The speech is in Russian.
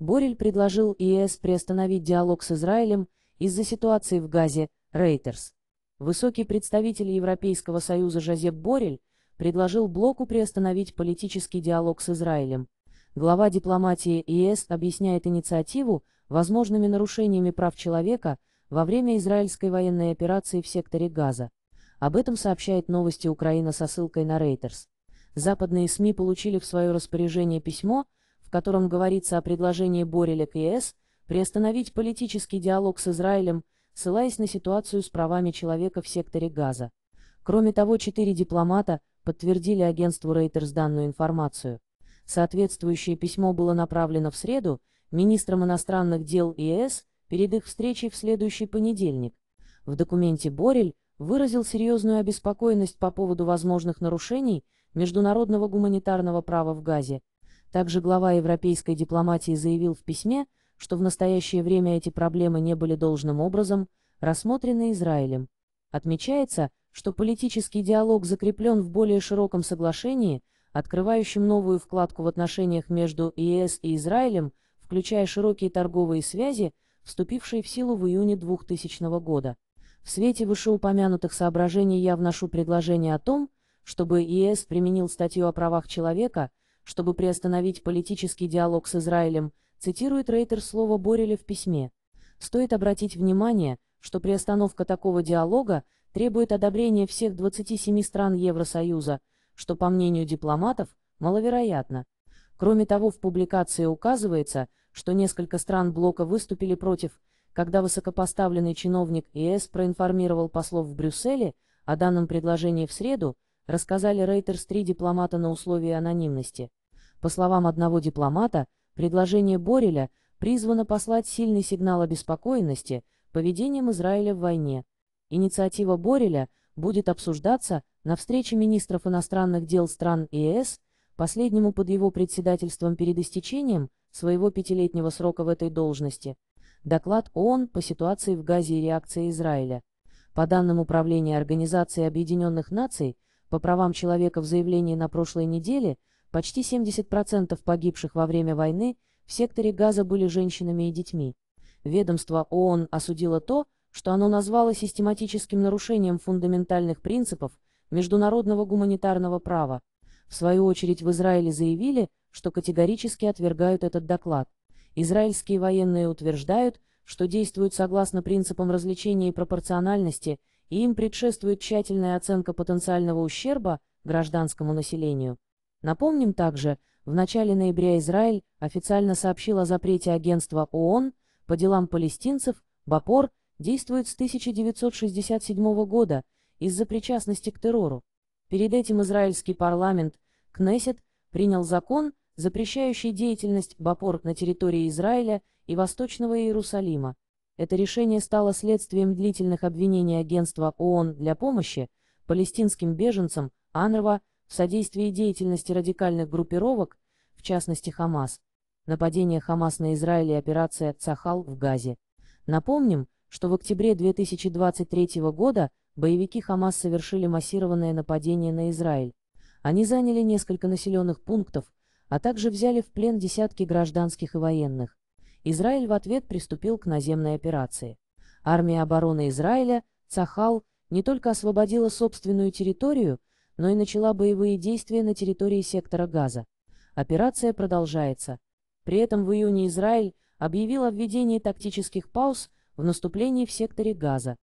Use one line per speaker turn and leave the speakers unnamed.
Борель предложил ЕС приостановить диалог с Израилем из-за ситуации в Газе, Рейтерс. Высокий представитель Европейского Союза Жозеп Борель предложил Блоку приостановить политический диалог с Израилем. Глава дипломатии ЕС объясняет инициативу возможными нарушениями прав человека во время израильской военной операции в секторе Газа. Об этом сообщает новости Украина со ссылкой на Рейтерс. Западные СМИ получили в свое распоряжение письмо, в котором говорится о предложении Бореля к ЕС приостановить политический диалог с Израилем, ссылаясь на ситуацию с правами человека в секторе Газа. Кроме того, четыре дипломата подтвердили агентству Reuters данную информацию. Соответствующее письмо было направлено в среду министрам иностранных дел ЕС перед их встречей в следующий понедельник. В документе Борель выразил серьезную обеспокоенность по поводу возможных нарушений международного гуманитарного права в Газе, также глава европейской дипломатии заявил в письме, что в настоящее время эти проблемы не были должным образом рассмотрены Израилем. Отмечается, что политический диалог закреплен в более широком соглашении, открывающем новую вкладку в отношениях между ЕС и Израилем, включая широкие торговые связи, вступившие в силу в июне 2000 года. В свете вышеупомянутых соображений я вношу предложение о том, чтобы ЕС применил статью о правах человека – чтобы приостановить политический диалог с Израилем, цитирует Рейтер слово Бореля в письме. Стоит обратить внимание, что приостановка такого диалога требует одобрения всех 27 стран Евросоюза, что, по мнению дипломатов, маловероятно. Кроме того, в публикации указывается, что несколько стран блока выступили против, когда высокопоставленный чиновник ЕС проинформировал послов в Брюсселе о данном предложении в среду, рассказали Рейтерс три дипломата на условии анонимности. По словам одного дипломата, предложение Бореля призвано послать сильный сигнал обеспокоенности поведением Израиля в войне. Инициатива Бореля будет обсуждаться на встрече министров иностранных дел стран ЕС, последнему под его председательством перед истечением своего пятилетнего срока в этой должности. Доклад ООН по ситуации в Газе и реакции Израиля. По данным Управления Организации Объединенных Наций, по правам человека в заявлении на прошлой неделе, почти 70% погибших во время войны в секторе Газа были женщинами и детьми. Ведомство ООН осудило то, что оно назвало систематическим нарушением фундаментальных принципов международного гуманитарного права. В свою очередь в Израиле заявили, что категорически отвергают этот доклад. Израильские военные утверждают, что действуют согласно принципам развлечения и пропорциональности и им предшествует тщательная оценка потенциального ущерба гражданскому населению. Напомним также, в начале ноября Израиль официально сообщил о запрете агентства ООН по делам палестинцев «Бапор» действует с 1967 года из-за причастности к террору. Перед этим израильский парламент, Кнессет, принял закон, запрещающий деятельность Бапор на территории Израиля и Восточного Иерусалима. Это решение стало следствием длительных обвинений агентства ООН для помощи палестинским беженцам Анрва в содействии деятельности радикальных группировок, в частности Хамас, нападение Хамас на Израиль и операция «Цахал» в Газе. Напомним, что в октябре 2023 года боевики Хамас совершили массированное нападение на Израиль. Они заняли несколько населенных пунктов, а также взяли в плен десятки гражданских и военных. Израиль в ответ приступил к наземной операции. Армия обороны Израиля, Цахал, не только освободила собственную территорию, но и начала боевые действия на территории сектора Газа. Операция продолжается. При этом в июне Израиль объявил о введении тактических пауз в наступлении в секторе Газа.